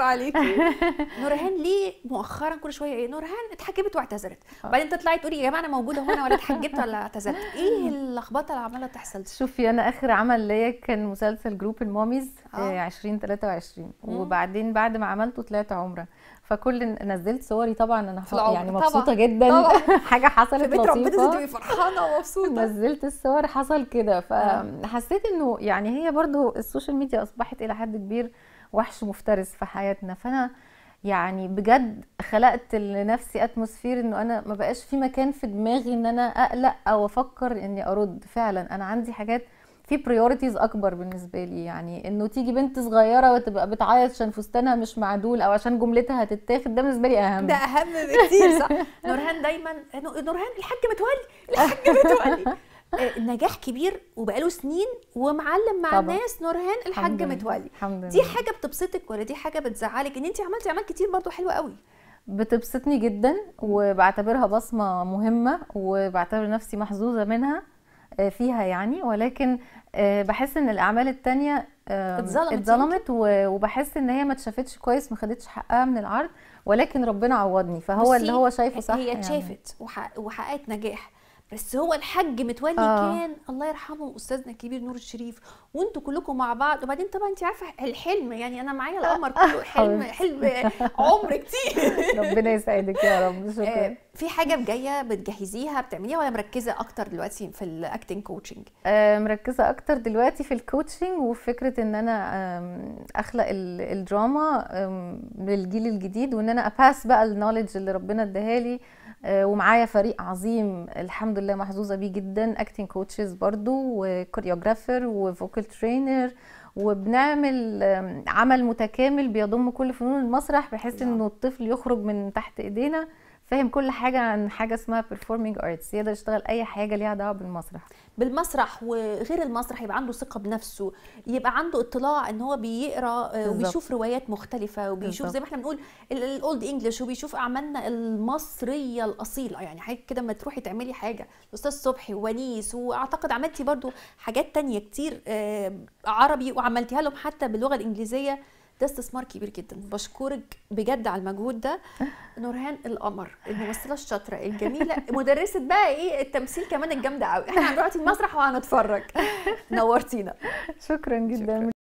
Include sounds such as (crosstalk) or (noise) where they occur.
عليكي (laughs) نورهان ليه مؤخرا كل شويه ايه نورهان اتحجبت واعتذرت آه. بعدين تطلعي تقولي يا جماعه انا موجوده هنا ولا اتحجبت ولا اعتذرت ايه (laughs) اللخبطه اللي عماله تحصل شوفي انا اخر عمل ليا كان مسلسل جروب الموميز آه. 2023 آه. وبعدين بعد ما عملته طلعت عمره فكل نزلت صوري طبعا انا يعني مبسوطه طبعا. جدا طبعا. (laughs) حاجه حصلت في بيت ربنا تبقي فرحانه ومبسوطه نزلت الصور حصل كده آه. فحسيت انه يعني هي برضو السوشيال ميديا اصبحت الى حد كبير وحش مفترس في حياتنا فانا يعني بجد خلقت لنفسي اتموسفير انه انا ما بقاش في مكان في دماغي ان انا اقلق او افكر اني ارد فعلا انا عندي حاجات في بريورتيز اكبر بالنسبه لي يعني انه تيجي بنت صغيره وتبقى بتعيط عشان فستانها مش معدول او عشان جملتها هتتاخد ده بالنسبه لي اهم ده اهم بكتير صح نورهان دايما نورهان الحاج متولي الحاج متولي (laughs) آه، نجاح كبير وبقاله سنين ومعلم مع طبعا. الناس نورهان الحاج متولي دي حاجه بتبسطك ولا دي حاجه بتزعلك ان انت عملتي اعمال كتير برضو حلوه قوي بتبسطني جدا وبعتبرها بصمه مهمه وبعتبر نفسي محظوظه منها آه، فيها يعني ولكن آه، بحس ان الاعمال التانية اتظلمت اتظلمت وبحس ان هي ما اتشافتش كويس ما خدتش حقها من العرض ولكن ربنا عوضني فهو اللي هو شايفه صح هي يعني. اتشافت يعني. وحققت نجاح بس هو الحاج متولي آه. كان الله يرحمه استاذنا الكبير نور الشريف وانتوا كلكم مع بعض وبعدين طبعا انت عارفه الحلم يعني انا معايا القمر كله (laughs) حلم حلم (laughs) عمر كتير ربنا يسعدك يا رب (laughs) آه، شكرا في حاجه جايه بتجهزيها بتعمليها ولا مركزه اكتر دلوقتي في الاكتنج آه، كوتشنج مركزه اكتر دلوقتي في الكوتشنج وفكره ان انا اخلق الدراما للجيل الجديد وان انا اباس بقى النولج اللي ربنا اداها لي آه، ومعايا فريق عظيم الحمد لله محظوظه بيه جدا اكتنج كوتشز برضو وكوريوجرافر وفوكال ترينر وبنعمل عمل متكامل بيضم كل فنون المسرح بحيث نعم. انه الطفل يخرج من تحت ايدينا فاهم كل حاجه عن حاجه اسمها performing ارتس يقدر يشتغل اي حاجه ليها دعوه بالمسرح بالمسرح وغير المسرح يبقى عنده ثقه بنفسه يبقى عنده اطلاع ان هو بيقرا وبيشوف روايات مختلفه وبيشوف زي ما احنا بنقول الاولد انجلش وبيشوف اعمالنا المصريه الاصيله يعني حاجه كده ما تروحي تعملي حاجه الاستاذ صبحي وونيس واعتقد عملتي برضو حاجات تانية كتير آه، عربي وعملتيها لهم حتى باللغه الانجليزيه ده استثمار كبير جدا بشكرك بجد على المجهود ده (laughs) نورهان القمر الممثله الشاطره الجميله مدرسه بقى ايه التمثيل كمان الجامده قوي احنا هنروح المسرح وهنتفرج (laughs) نورتينا شكرا جدا شكرا.